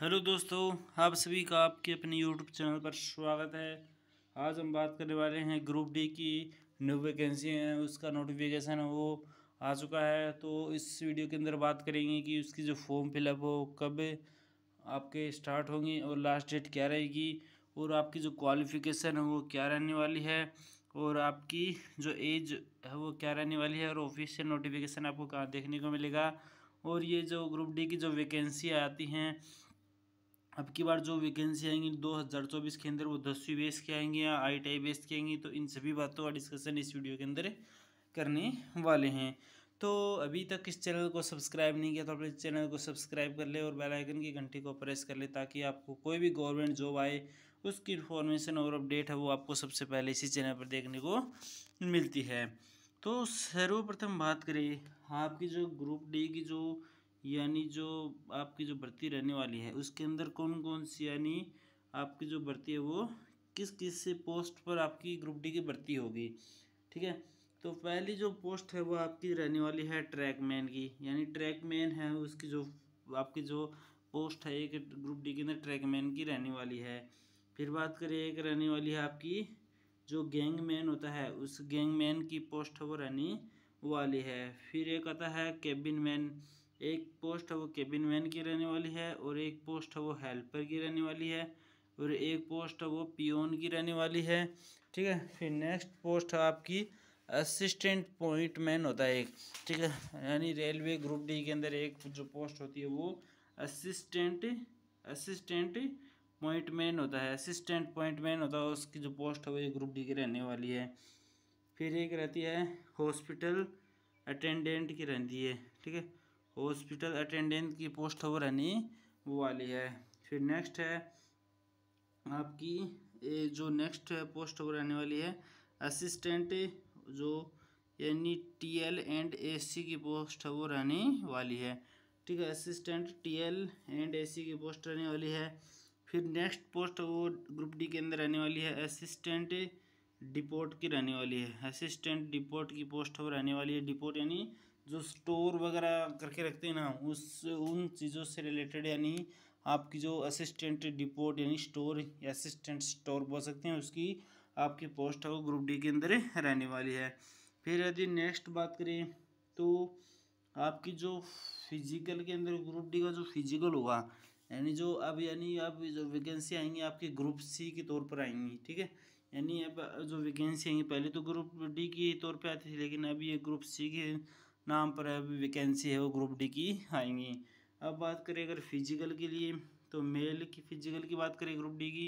hello दोस्तों आप सभी का आपके अपने यूट्यूब चैनल पर स्वागत है आज हम बात करने वाले हैं ग्रुप डी की न्यू वैकेंसी है उसका नोटिफिकेशन वो आ चुका है तो इस वीडियो के अंदर बात करेंगे कि उसकी जो फॉर्म फिलअप हो कब आपके स्टार्ट होंगी और लास्ट डेट क्या रहेगी और आपकी जो क्वालिफिकेशन है वो क्या रहने वाली है और आपकी जो एज है वो क्या रहने वाली है और ऑफिशियल नोटिफिकेशन आपको कहाँ देखने को मिलेगा और ये जो ग्रुप डी की जो वैकेंसी आती हैं अब की बार जो वैकेंसी आएंगी दो हज़ार चौबीस के अंदर वो दसवीं बेस की आएंगी या आई टी बेस की आएंगी तो इन सभी बातों का डिस्कशन इस वीडियो के अंदर करने वाले हैं तो अभी तक इस चैनल को सब्सक्राइब नहीं किया तो अपने चैनल को सब्सक्राइब कर ले और बेल आइकन की घंटी को प्रेस कर ले ताकि आपको कोई भी गवर्नमेंट जॉब आए उसकी इन्फॉर्मेशन और अपडेट है वो आपको सबसे पहले इसी चैनल पर देखने को मिलती है तो सर्वप्रथम बात करें आपकी जो ग्रुप डी की जो यानी जो आपकी जो भर्ती रहने वाली है उसके अंदर कौन कौन सी यानी आपकी जो भर्ती है वो किस किस से पोस्ट पर आपकी ग्रुप डी की भर्ती होगी ठीक है तो पहली जो पोस्ट है वो आपकी रहने वाली है ट्रैक मैन की यानी ट्रैक मैन है उसकी जो आपकी जो पोस्ट है एक ग्रुप डी के अंदर ट्रैक मैन की रहने वाली है फिर बात करें एक रहने वाली है आपकी जो मैन होता है उस मैन की पोस्ट है वो रहने वाली है फिर एक आता है कैबिन मैन एक पोस्ट है वो केबिन मैन की रहने वाली है और एक पोस्ट है वो हेल्पर की रहने वाली है और एक पोस्ट है वो पियोन की रहने वाली है ठीक है फिर नेक्स्ट पोस्ट है आपकी असिस्टेंट पॉइंट मैन होता है एक ठीक है यानी रेलवे ग्रुप डी के अंदर एक जो पोस्ट होती है वो असिस्टेंट असिस्टेंट पॉइंट मैन होता है असिस्टेंट पॉइंट मैन होता है उसकी जो पोस्ट है वो ये ग्रुप डी की रहने वाली है फिर एक रहती है हॉस्पिटल अटेंडेंट की रहती है ठीक है हॉस्पिटल अटेंडेंट की पोस्ट हो रहनी वो वाली है फिर नेक्स्ट है आपकी ये जो नेक्स्ट पोस्ट हो रहने वाली है असिस्टेंट जो यानी T L and A C की पोस्ट वो रहने वाली है ठीक है assistant T L and A C की पोस्ट रहने वाली है फिर नेक्स्ट पोस्ट वो ग्रुप डी के अंदर रहने वाली है असिस्टेंट डिपोर्ट की रहने वाली है असिस्टेंट डिपोर्ट की पोस्ट वो रहने वाली है डिपोर्ट यानी जो स्टोर वगैरह करके रखते हैं ना उस उन चीज़ों से रिलेटेड यानी आपकी जो असिस्टेंट डिपोर्ट यानी स्टोर या असिस्टेंट स्टोर बोल सकते हैं उसकी आपकी पोस्ट है वो ग्रुप डी के अंदर रहने वाली है फिर यदि नेक्स्ट बात करें तो आपकी जो फिजिकल के अंदर ग्रुप डी का जो फिजिकल होगा यानी जो अब यानी अब जो वैकेंसी आएंगी आपकी ग्रुप सी के तौर पर आएंगी ठीक है यानी अब जो वैकेंसी आएंगी पहले तो ग्रुप डी के तौर पर आती थी लेकिन अब ये ग्रुप सी के नाम पर अभी वैकेंसी है वो ग्रुप डी की आएंगी अब बात करें अगर फिजिकल के लिए तो मेल की फिजिकल की बात करें ग्रुप डी की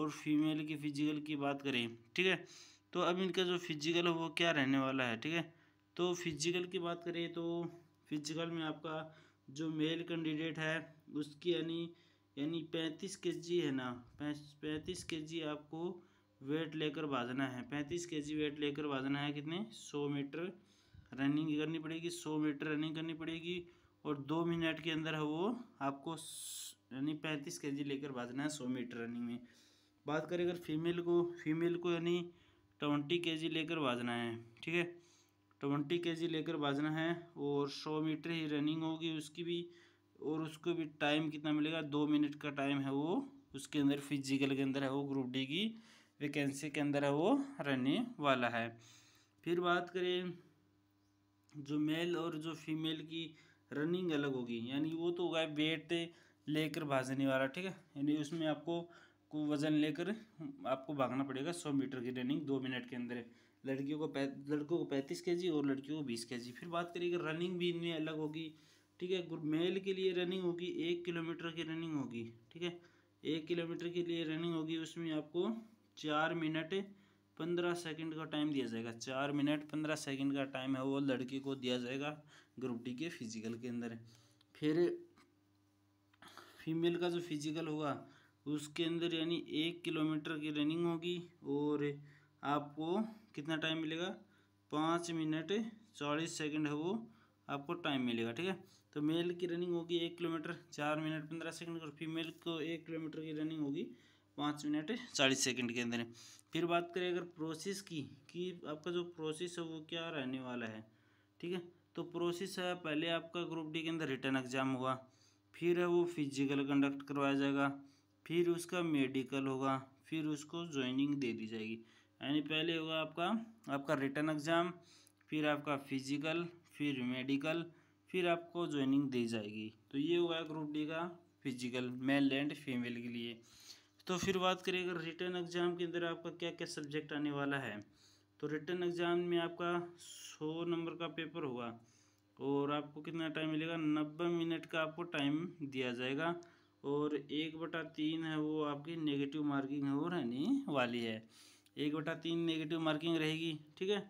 और फीमेल की फिजिकल की बात करें ठीक है तो अब इनका जो फिजिकल है वो क्या रहने वाला है ठीक है तो फिजिकल की बात करें तो फिजिकल में आपका जो मेल कैंडिडेट है उसकी यानी यानी पैंतीस के जी है ना पैंतीस के जी आपको वेट लेकर बाजना है पैंतीस के जी वेट लेकर बाजना है कितने सौ मीटर रनिंग करनी पड़ेगी सौ मीटर रनिंग करनी पड़ेगी और दो मिनट के अंदर है वो आपको यानी पैंतीस के जी लेकर भागना है सौ मीटर रनिंग में बात करें अगर फीमेल को फीमेल को यानी ट्वेंटी के जी लेकर भागना है ठीक है ट्वेंटी के जी लेकर भागना है और सौ मीटर ही रनिंग होगी उसकी भी और उसको भी टाइम कितना मिलेगा दो मिनट का टाइम है वो उसके अंदर फिजिकल के अंदर है वो ग्रुप डी की वैकेंसी के अंदर है वो रनिंग वाला है फिर बात करें जो मेल और जो फीमेल की रनिंग अलग होगी यानी वो तो होगा वेट लेकर भागने वाला ठीक है यानी उसमें आपको को वज़न लेकर आपको भागना पड़ेगा सौ मीटर की रनिंग दो मिनट के अंदर लड़कियों को लड़कों को पैंतीस के जी और लड़कियों को बीस के जी फिर बात करिएगा रनिंग भी इनमें अलग होगी ठीक है मेल के लिए रनिंग होगी एक किलोमीटर की रनिंग होगी ठीक है एक किलोमीटर के लिए रनिंग होगी उसमें आपको चार मिनट पंद्रह सेकंड का टाइम दिया जाएगा चार मिनट पंद्रह सेकंड का टाइम है वो लड़के को दिया जाएगा ग्रुप डी के फिजिकल के अंदर फिर फीमेल का जो फिजिकल होगा उसके अंदर यानी एक किलोमीटर की रनिंग होगी और आपको कितना टाइम मिलेगा पाँच मिनट चालीस सेकंड है वो आपको टाइम मिलेगा ठीक है तो मेल की रनिंग होगी एक किलोमीटर चार मिनट पंद्रह सेकंड और फीमेल को एक किलोमीटर की रनिंग होगी पाँच मिनट चालीस सेकंड के अंदर फिर बात करें अगर प्रोसेस की कि आपका जो प्रोसेस है वो क्या रहने वाला है ठीक है तो प्रोसेस है पहले आपका ग्रुप डी के अंदर रिटर्न एग्ज़ाम हुआ फिर वो फिजिकल कंडक्ट करवाया जाएगा फिर उसका मेडिकल होगा फिर उसको ज्वाइनिंग दे दी जाएगी यानी पहले होगा आपका आपका रिटर्न एग्ज़ाम फिर आपका फिजिकल फिर मेडिकल फिर आपको ज्वाइनिंग दी जाएगी तो ये हुआ ग्रुप डी का फिजिकल मेल एंड फीमेल के लिए तो फिर बात करें अगर रिटर्न एग्ज़ाम के अंदर आपका क्या क्या सब्जेक्ट आने वाला है तो रिटर्न एग्ज़ाम में आपका सौ नंबर का पेपर होगा और आपको कितना टाइम मिलेगा नब्बे मिनट का आपको टाइम दिया जाएगा और एक बटा तीन है वो आपकी नेगेटिव मार्किंग है वो रहने वाली है एक बटा तीन नेगेटिव मार्किंग रहेगी ठीक है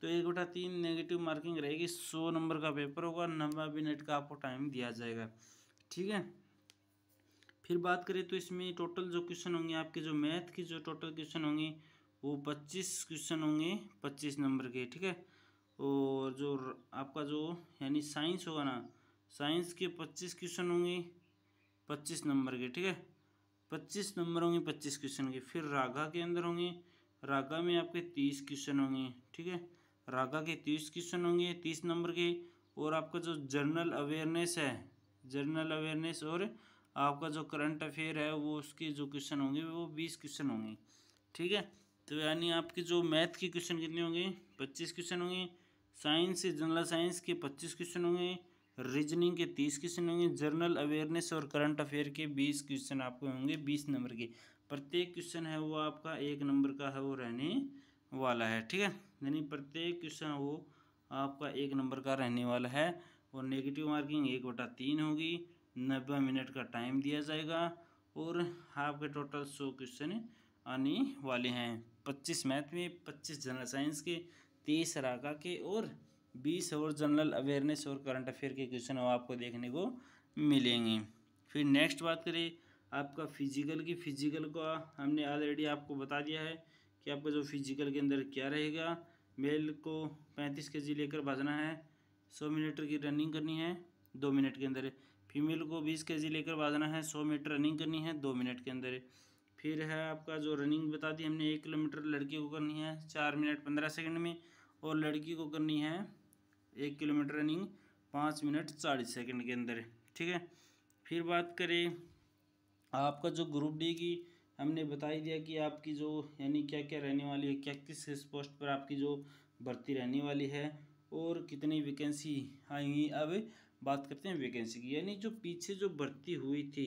तो एक बटा तीन नेगेटिव मार्किंग रहेगी सौ नंबर का पेपर होगा नब्बे मिनट का आपको टाइम दिया जाएगा ठीक है फिर बात करें तो इसमें टोटल जो क्वेश्चन होंगे आपके जो मैथ के जो टोटल क्वेश्चन होंगे वो पच्चीस क्वेश्चन होंगे पच्चीस नंबर के ठीक है और जो आपका जो यानी साइंस होगा ना साइंस के पच्चीस क्वेश्चन होंगे पच्चीस नंबर के ठीक है पच्चीस नंबर होंगे पच्चीस क्वेश्चन के फिर रागा के अंदर होंगे रागा में आपके तीस क्वेश्चन होंगे ठीक है रागा के तीस क्वेश्चन होंगे तीस नंबर के और आपका जो जर्नल अवेयरनेस है जर्नल अवेयरनेस और आपका जो करंट अफेयर है वो उसके जो क्वेश्चन होंगे वो बीस क्वेश्चन होंगे ठीक है तो यानी आपके जो मैथ के क्वेश्चन कितने होंगे पच्चीस क्वेश्चन होंगे साइंस से जनरल साइंस के पच्चीस क्वेश्चन होंगे रीजनिंग के तीस क्वेश्चन होंगे जनरल अवेयरनेस और करंट अफेयर के बीस क्वेश्चन आपको होंगे बीस नंबर के प्रत्येक क्वेश्चन है वो आपका एक नंबर का है वो रहने वाला है ठीक है यानी प्रत्येक क्वेश्चन वो आपका एक नंबर का रहने वाला है और नेगेटिव मार्किंग एक बटा तीन होगी नब्बे मिनट का टाइम दिया जाएगा और आपके टोटल सौ क्वेश्चन आने वाले हैं पच्चीस मैथ में पच्चीस जनरल साइंस के तीस राका के और बीस और जनरल अवेयरनेस और करंट अफेयर के क्वेश्चन आपको देखने को मिलेंगे फिर नेक्स्ट बात करें आपका फिजिकल की फिजिकल का हमने ऑलरेडी आपको बता दिया है कि आपका जो फिजिकल के अंदर क्या रहेगा मेल को पैंतीस के जी लेकर भागना है सौ मिनट की रनिंग करनी है दो मिनट के अंदर फीमेल को बीस के जी लेकर भागना है सौ मीटर रनिंग करनी है दो मिनट के अंदर फिर है आपका जो रनिंग बता दी हमने एक किलोमीटर लड़की को करनी है चार मिनट पंद्रह सेकंड में और लड़की को करनी है एक किलोमीटर रनिंग पाँच मिनट चालीस सेकंड के अंदर ठीक है फिर बात करें आपका जो ग्रुप डी की हमने बता दिया कि आपकी जो यानी क्या क्या रहने वाली है क्या किस पोस्ट पर आपकी जो भर्ती रहने वाली है और कितनी वैकेंसी आएंगी अब बात करते हैं वैकेंसी की यानी जो पीछे जो भर्ती हुई थी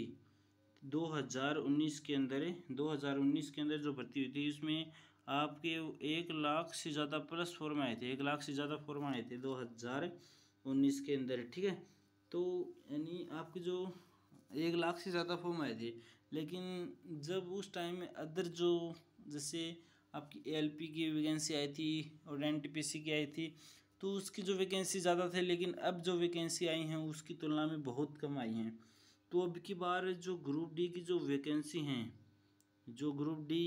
2019 के अंदर 2019 के अंदर जो भर्ती हुई थी उसमें आपके एक लाख से ज़्यादा प्लस फॉर्म आए थे एक लाख से ज़्यादा फॉर्म आए थे 2019 के अंदर ठीक है तो यानी आपके जो एक लाख से ज़्यादा फॉर्म आए थे लेकिन जब उस टाइम में अदर जो जैसे आपकी एलपी की वैकेंसी आई थी और एनटीपीसी की आई थी तो उसकी जो वैकेंसी ज़्यादा थी लेकिन अब जो वैकेंसी आई हैं उसकी तुलना में बहुत कम आई हैं तो अब की बार जो ग्रुप डी की जो वैकेंसी हैं जो ग्रुप डी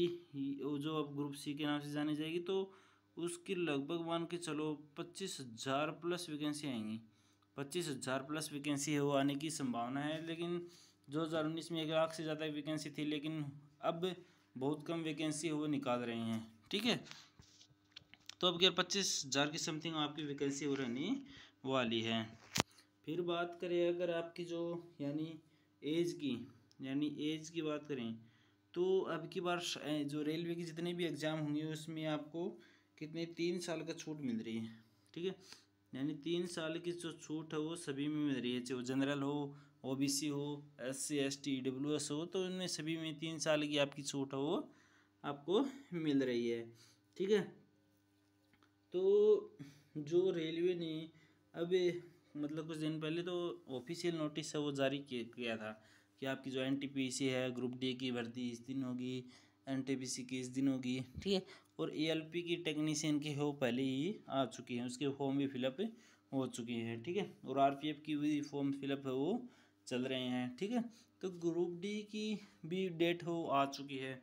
जो अब ग्रुप सी के नाम से जानी जाएगी तो उसकी लगभग मान के चलो पच्चीस हज़ार प्लस वैकेंसी आएंगी पच्चीस हज़ार प्लस वैकेंसी है वो आने की संभावना है लेकिन दो हज़ार उन्नीस में एक लाख से ज़्यादा वैकेंसी थी लेकिन अब बहुत कम वैकेंसी वो निकाल रहे हैं ठीक है तो आपकी यार पच्चीस हज़ार की समथिंग आपकी वैकेंसी हो रहनी वाली है फिर बात करें अगर आपकी जो यानी एज की यानी एज की बात करें तो अब की बार जो रेलवे की जितने भी एग्ज़ाम होंगे उसमें आपको कितने तीन साल का छूट मिल रही है ठीक है यानी तीन साल की जो छूट है वो सभी में मिल रही है चाहे वो जनरल हो ओबीसी हो S C S T W S हो तो उनमें सभी में तीन साल की आपकी छूट है वो आपको मिल रही है ठीक है तो जो रेलवे ने अब मतलब कुछ दिन पहले तो ऑफिशियल नोटिस है वो जारी किया था कि आपकी जो एन है ग्रुप डी की भर्ती इस दिन होगी एन की इस दिन होगी ठीक है और ए की टेक्नीशियन की हो पहले ही आ चुकी हैं उसके फॉर्म भी फिलअप हो चुकी हैं ठीक है और आर की भी फॉर्म फिलअप है वो चल रहे हैं ठीक है तो ग्रुप डी की भी डेट हो आ चुकी है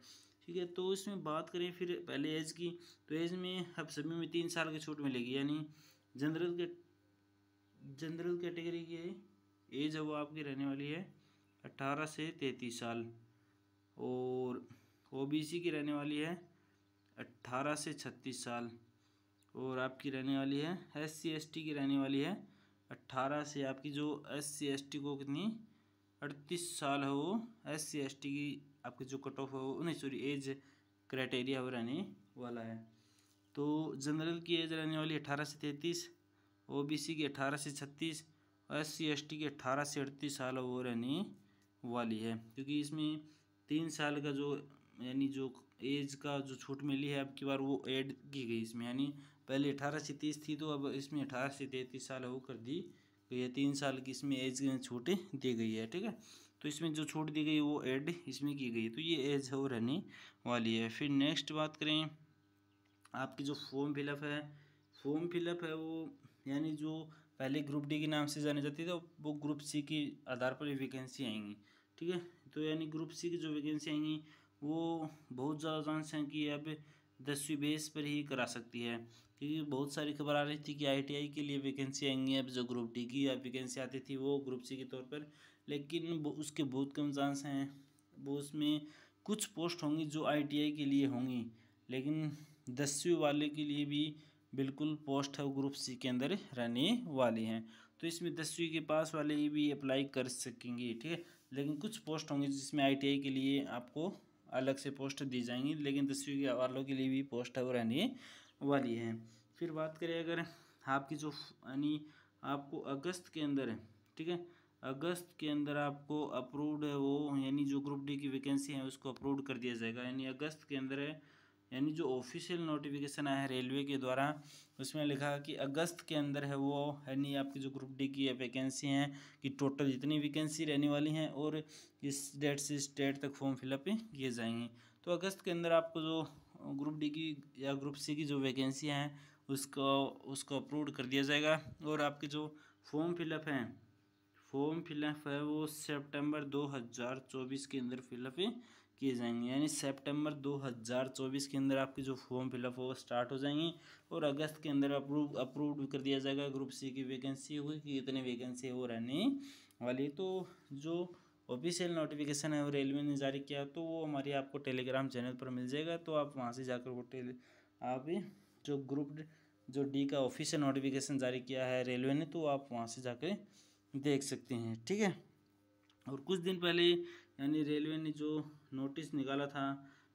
ठीक है तो इसमें बात करें फिर पहले एज की तो एज में अब सभी में तीन साल की छूट मिलेगी यानी जनरल के जनरल कैटेगरी की एज है वो आपकी रहने वाली है अट्ठारह से तैंतीस साल और ओबीसी की रहने वाली है अट्ठारह से छत्तीस साल और आपकी रहने वाली है एस सी एस टी की रहने वाली है अट्ठारह से आपकी जो एस सी एस टी को कितनी अड़तीस साल है वो एस सी एस टी की आपकी जो कट ऑफ है वो नहीं सॉरी एज क्राइटेरिया वो रहने वाला है तो जनरल की एज रहने वाली अठारह से तैंतीस ओ बी सी की अठारह से छत्तीस और एस सी एस टी की अठारह से अड़तीस साल वो रहने वाली है क्योंकि इसमें तीन साल का जो यानी जो एज का जो छूट मिली है अब की बार वो ऐड की गई इसमें यानी पहले अठारह से तीस थी तो अब इसमें अठारह से तैंतीस साल वो कर दी गई है तीन साल की इसमें एज छूट दी गई है ठीक है तो इसमें जो छूट दी गई वो ऐड इसमें की गई तो ये एज हो रहने वाली है फिर नेक्स्ट बात करें आपकी जो फॉर्म फिलअप है फॉर्म फिलअप है वो यानी जो पहले ग्रुप डी के नाम से जाने जाती थी वो ग्रुप सी के आधार पर वैकेंसी आएंगी ठीक है तो यानी ग्रुप सी की जो वैकेंसी आएंगी वो बहुत ज़्यादा चांस हैं कि अब दसवीं बेस पर ही करा सकती है क्योंकि बहुत सारी खबर आ रही थी कि आईटीआई के लिए वैकेंसी आएंगी अब जो ग्रुप डी की वैकेंसी आती थी वो ग्रुप सी के तौर पर लेकिन उसके बहुत कम चांस हैं वो उसमें कुछ पोस्ट होंगी जो आईटीआई के लिए होंगी लेकिन दसवीं वाले के लिए भी बिल्कुल पोस्ट है ग्रुप सी के अंदर रहने वाली हैं तो इसमें दसवीं के पास वाले ये भी अप्लाई कर सकेंगे ठीक है लेकिन कुछ पोस्ट होंगी जिसमें आईटीआई के लिए आपको अलग से पोस्ट दी जाएंगी लेकिन दसवीं के वालों के लिए भी पोस्ट है वो रहने वाली है फिर बात करें अगर आपकी जो यानी आपको अगस्त के अंदर ठीक है अगस्त के अंदर आपको अप्रूव्ड है वो यानी जो ग्रुप डी की वैकेंसी है उसको अप्रूव्ड कर दिया जाएगा यानी अगस्त के अंदर है यानी जो ऑफिशियल नोटिफिकेशन आया है रेलवे के द्वारा उसमें लिखा कि अगस्त के अंदर है वो यानी आपकी जो ग्रुप डी की वैकेंसी हैं कि टोटल जितनी वैकेंसी रहने वाली हैं और इस डेट से इस डेट तक फॉर्म फिलअप किए जाएंगे तो अगस्त के अंदर आपको जो ग्रुप डी की या ग्रुप सी की जो वैकेंसी हैं उसको उसको अप्रूव कर दिया जाएगा और आपके जो फॉर्म फिलअप हैं फॉर्म फिलअप है वो सितंबर 2024 के अंदर फिलअप किए जाएंगे यानी सितंबर 2024 के अंदर आपके जो फॉर्म फिलअप है वो स्टार्ट हो जाएंगे और अगस्त के अंदर अप्रूव अप्रूव कर दिया जाएगा ग्रुप सी की वैकेंसी होगी कि कितने वैकेंसी वो रहने वाली तो जो ऑफिशियल नोटिफिकेशन है वो रेलवे ने जारी किया तो वो हमारी आपको टेलीग्राम चैनल पर मिल जाएगा तो आप वहाँ से जाकर वो टेली आप जो ग्रुप जो डी का ऑफिशियल नोटिफिकेशन जारी किया है रेलवे ने तो आप वहाँ से जाकर देख सकते हैं ठीक है और कुछ दिन पहले यानी रेलवे ने जो नोटिस निकाला था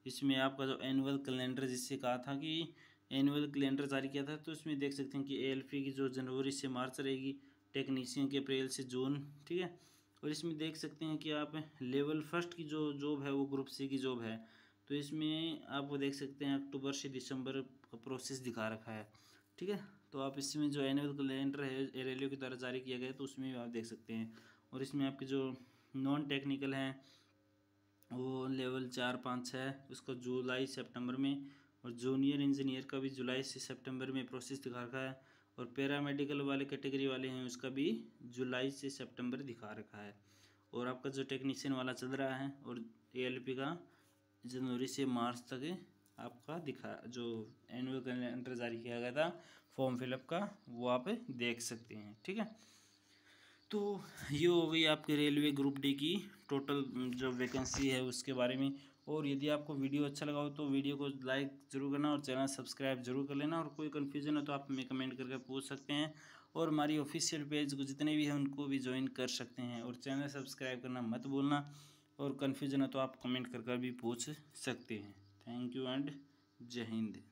इसमें आपका जो एनुअल कैलेंडर जिससे कहा था कि एनुअल कैलेंडर जारी किया था तो इसमें देख सकते हैं कि ए की जो जनवरी से मार्च रहेगी टेक्नीशियन की अप्रैल से जून ठीक है और इसमें देख सकते हैं कि आप लेवल फर्स्ट की जो जॉब है वो ग्रुप सी की जॉब है तो इसमें आप देख सकते हैं अक्टूबर से दिसंबर का प्रोसेस दिखा रखा है ठीक है तो आप इसमें जो एनुअल कैलेंडर है रेलियो के द्वारा जारी किया गया तो उसमें भी आप देख सकते हैं और इसमें आपके जो नॉन टेक्निकल हैं वो लेवल चार पाँच छः उसका जुलाई सेप्टेम्बर में और जूनियर इंजीनियर का भी जुलाई से सेप्टेम्बर में प्रोसेस दिखा रखा है और पैरामेडिकल वाले कैटेगरी वाले हैं उसका भी जुलाई से सितंबर दिखा रखा है और आपका जो टेक्नीशियन वाला चल रहा है और एएलपी का जनवरी से मार्च तक आपका दिखा जो एनुअल कैलेंडर जारी किया गया था फॉर्म फिलअप का वो आप देख सकते हैं ठीक है तो ये हो गई आपके रेलवे ग्रुप डी की टोटल जो वैकेंसी है उसके बारे में और यदि आपको वीडियो अच्छा लगा हो तो वीडियो को लाइक ज़रूर करना और चैनल सब्सक्राइब जरूर कर लेना और कोई कन्फ्यूजन हो तो आप हमें कमेंट करके पूछ सकते हैं और हमारी ऑफिशियल पेज को जितने भी हैं उनको भी ज्वाइन कर सकते हैं और चैनल सब्सक्राइब करना मत भूलना और कन्फ्यूजन हो तो आप कमेंट कर भी पूछ सकते हैं थैंक यू एंड जय हिंद